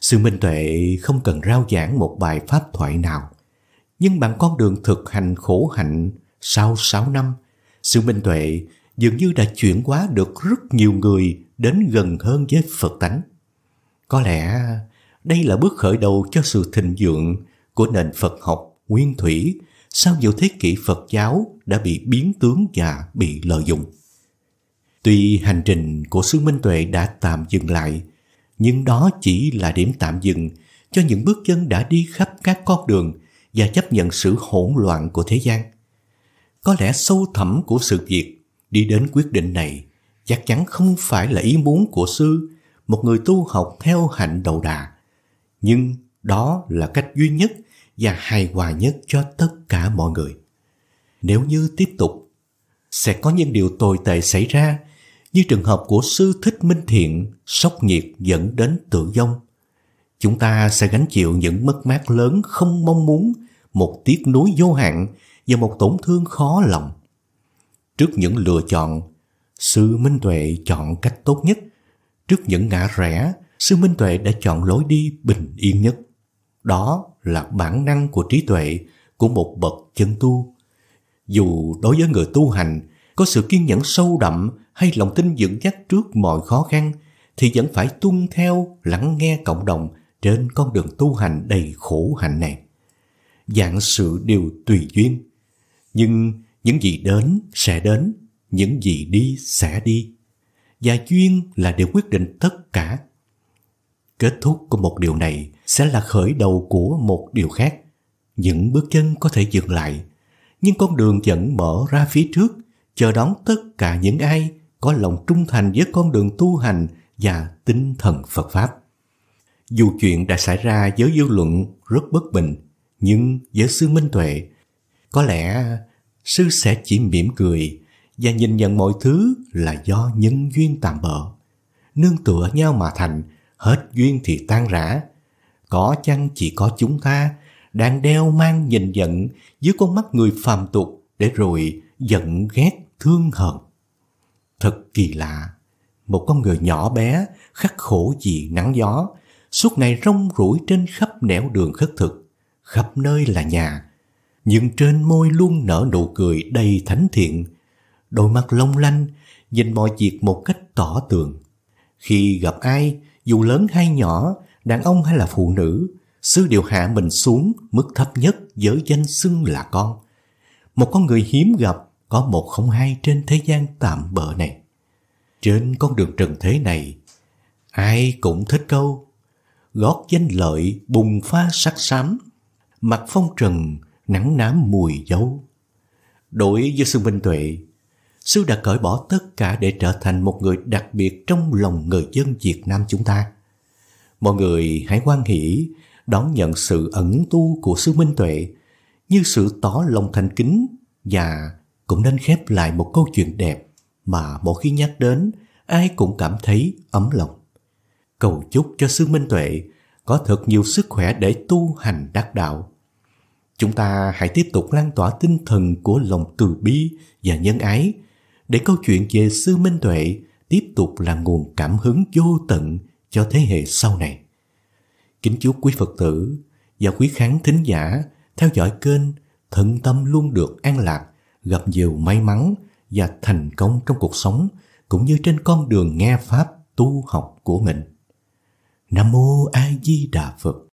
Sự minh tuệ không cần rao giảng một bài pháp thoại nào, nhưng bằng con đường thực hành khổ hạnh sau 6 năm, sự minh tuệ dường như đã chuyển hóa được rất nhiều người đến gần hơn với Phật tánh. Có lẽ đây là bước khởi đầu cho sự thịnh vượng của nền Phật học nguyên thủy sau nhiều thế kỷ Phật giáo đã bị biến tướng và bị lợi dụng. Tuy hành trình của sư Minh Tuệ đã tạm dừng lại, nhưng đó chỉ là điểm tạm dừng cho những bước chân đã đi khắp các con đường và chấp nhận sự hỗn loạn của thế gian. Có lẽ sâu thẳm của sự việc đi đến quyết định này chắc chắn không phải là ý muốn của sư, một người tu học theo hạnh đầu đà. Nhưng đó là cách duy nhất và hài hòa nhất cho tất cả mọi người. Nếu như tiếp tục, sẽ có những điều tồi tệ xảy ra như trường hợp của sư thích minh thiện, sốc nhiệt dẫn đến tử vong. Chúng ta sẽ gánh chịu những mất mát lớn không mong muốn, một tiếc nuối vô hạn và một tổn thương khó lòng. Trước những lựa chọn, sư Minh Tuệ chọn cách tốt nhất. Trước những ngã rẽ, sư Minh Tuệ đã chọn lối đi bình yên nhất. Đó là bản năng của trí tuệ của một bậc chân tu. Dù đối với người tu hành có sự kiên nhẫn sâu đậm hay lòng tin vững chắc trước mọi khó khăn thì vẫn phải tuân theo lắng nghe cộng đồng trên con đường tu hành đầy khổ hạnh này. Dạng sự đều tùy duyên, nhưng những gì đến sẽ đến, những gì đi sẽ đi. Và duyên là điều quyết định tất cả. Kết thúc của một điều này sẽ là khởi đầu của một điều khác. Những bước chân có thể dừng lại, nhưng con đường vẫn mở ra phía trước, chờ đón tất cả những ai có lòng trung thành với con đường tu hành và tinh thần Phật Pháp. Dù chuyện đã xảy ra với dư luận rất bất bình, nhưng với sư Minh Tuệ, có lẽ sư sẽ chỉ mỉm cười và nhìn nhận mọi thứ là do nhân duyên tạm bợ. Nương tựa nhau mà thành, hết duyên thì tan rã. Có chăng chỉ có chúng ta đang đeo mang nhìn giận dưới con mắt người phàm tục để rồi giận ghét thương hận Thật kỳ lạ, một con người nhỏ bé, khắc khổ vì nắng gió, suốt ngày rong ruổi trên khắp nẻo đường khất thực, khắp nơi là nhà. Nhưng trên môi luôn nở nụ cười đầy thánh thiện, đôi mắt long lanh, nhìn mọi việc một cách tỏ tường. Khi gặp ai, dù lớn hay nhỏ, đàn ông hay là phụ nữ, sư đều hạ mình xuống mức thấp nhất với danh xưng là con. Một con người hiếm gặp có một không hai trên thế gian tạm bợ này. Trên con đường trần thế này, ai cũng thích câu gót danh lợi bùng pha sắc sám, mặt phong trần nắng nám mùi dấu. Đối với Sư Minh Tuệ, Sư đã cởi bỏ tất cả để trở thành một người đặc biệt trong lòng người dân Việt Nam chúng ta. Mọi người hãy quan hỷ đón nhận sự ẩn tu của Sư Minh Tuệ như sự tỏ lòng thành kính và cũng nên khép lại một câu chuyện đẹp mà mỗi khi nhắc đến ai cũng cảm thấy ấm lòng. Cầu chúc cho Sư Minh Tuệ có thật nhiều sức khỏe để tu hành đắc đạo. Chúng ta hãy tiếp tục lan tỏa tinh thần của lòng từ bi và nhân ái để câu chuyện về Sư Minh Tuệ tiếp tục là nguồn cảm hứng vô tận cho thế hệ sau này. Kính chúc quý Phật tử và quý khán thính giả theo dõi kênh Thận Tâm Luôn Được An Lạc gặp nhiều may mắn và thành công trong cuộc sống cũng như trên con đường nghe pháp tu học của mình. Nam mô A Di Đà Phật.